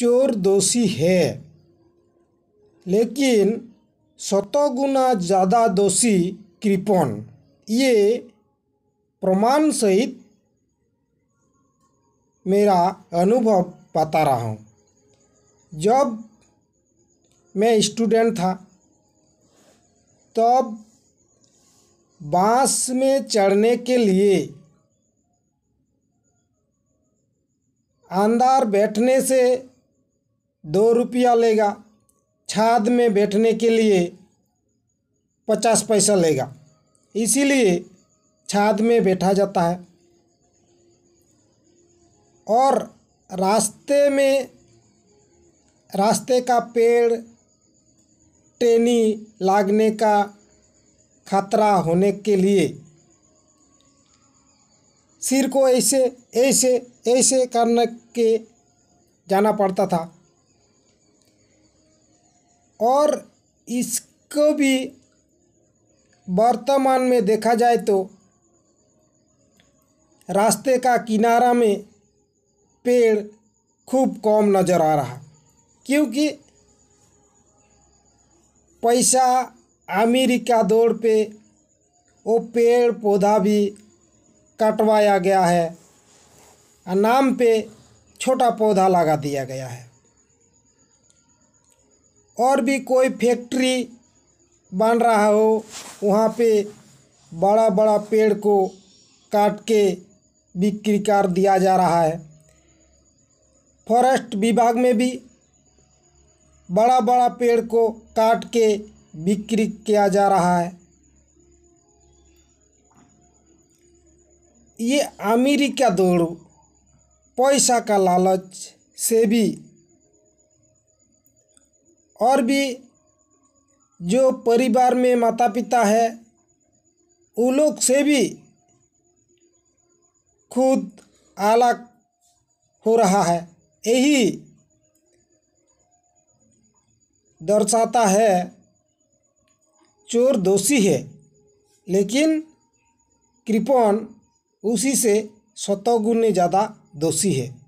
चोर दोषी है लेकिन शतगुना ज़्यादा दोषी कृपण ये प्रमाण सहित मेरा अनुभव बता रहा हूँ जब मैं स्टूडेंट था तब बांस में चढ़ने के लिए अंदर बैठने से दो रुपया लेगा छाद में बैठने के लिए पचास पैसा लेगा इसीलिए छाद में बैठा जाता है और रास्ते में रास्ते का पेड़ टेनी लागने का खतरा होने के लिए सिर को ऐसे ऐसे ऐसे करने के जाना पड़ता था और इसको भी वर्तमान में देखा जाए तो रास्ते का किनारा में पेड़ खूब कम नज़र आ रहा क्योंकि पैसा अमेरिका दौड़ पे वो पेड़ पौधा भी कटवाया गया है नाम पे छोटा पौधा लगा दिया गया है और भी कोई फैक्ट्री बन रहा हो वहाँ पे बड़ा बड़ा पेड़ को काट के बिक्री कर दिया जा रहा है फॉरेस्ट विभाग में भी बड़ा बड़ा पेड़ को काट के बिक्री किया जा रहा है ये अमेरिका दौड़ पैसा का लालच से भी और भी जो परिवार में माता पिता है उन लोग से भी खुद अलग हो रहा है यही दर्शाता है चोर दोषी है लेकिन कृपण उसी से स्वतः ज़्यादा दोषी है